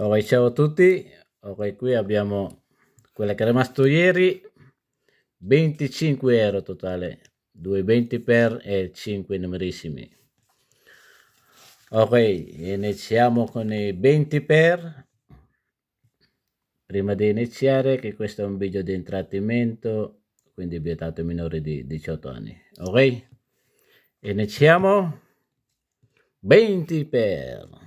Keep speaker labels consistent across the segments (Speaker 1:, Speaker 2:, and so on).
Speaker 1: Ok, ciao a tutti. Ok, qui abbiamo quella che è rimasto ieri. 25 euro totale. 2,20 per e 5 numerissimi. Ok, iniziamo con i 20 per. Prima di iniziare, che questo è un video di intrattenimento, quindi vietato ai minori di 18 anni. Ok? Iniziamo. 20 per.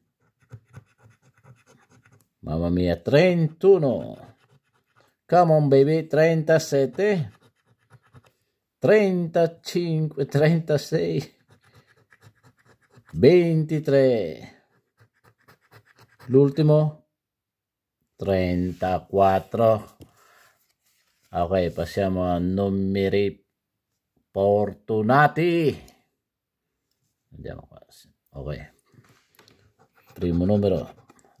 Speaker 1: Mamma mia, 31. Come on baby, 37. 35, 36. 23. L'ultimo 34. Ok, passiamo a numeri fortunati. Andiamo qua. Ok. Primo numero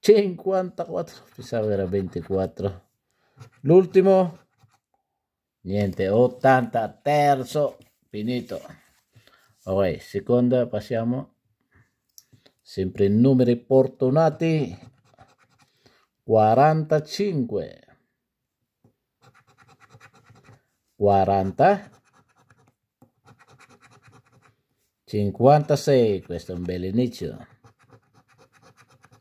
Speaker 1: 54 pensavo era 24 l'ultimo niente 80 terzo finito ok seconda passiamo sempre numeri portonati 45 40 56 questo è un bel inizio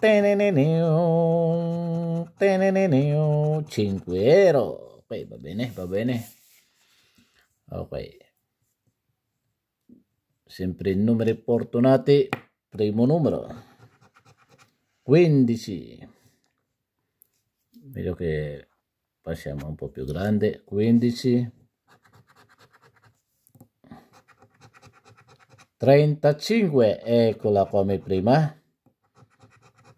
Speaker 1: 5 euro. Ok, va bene, va bene. Ok. Sempre numeri fortunati, Primo numero. 15. Vedo che passiamo un po' più grande. 15. 35. Eccola come prima.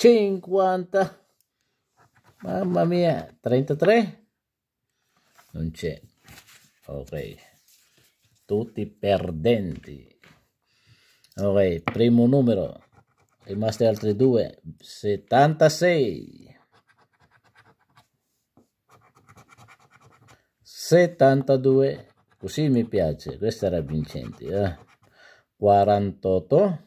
Speaker 1: 50 mamma mia 33 non c'è ok tutti perdenti ok primo numero rimaste altri due 76 72 così mi piace questa era vincente eh? 48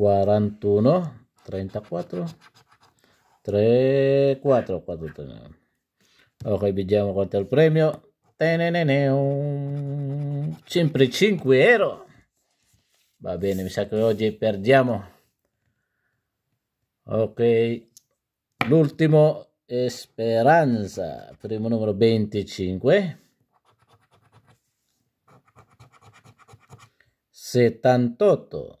Speaker 1: 41, 34, 3, 4, 4, 3. Ok, vediamo quanto è il premio. Teneneneo. Sempre 5 euro. Va bene, mi sa che oggi perdiamo. Ok, l'ultimo Speranza, primo numero 25. 78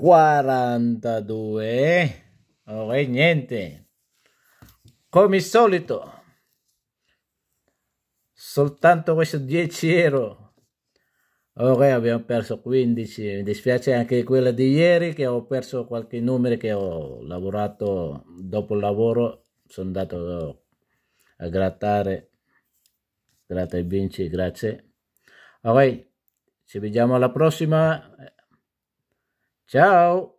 Speaker 1: 42 eh? ok eh, niente come al solito soltanto questo 10 euro ok abbiamo perso 15 mi dispiace anche quella di ieri che ho perso qualche numero che ho lavorato dopo il lavoro sono andato a grattare gratta e vinci grazie ok ci vediamo alla prossima 叫。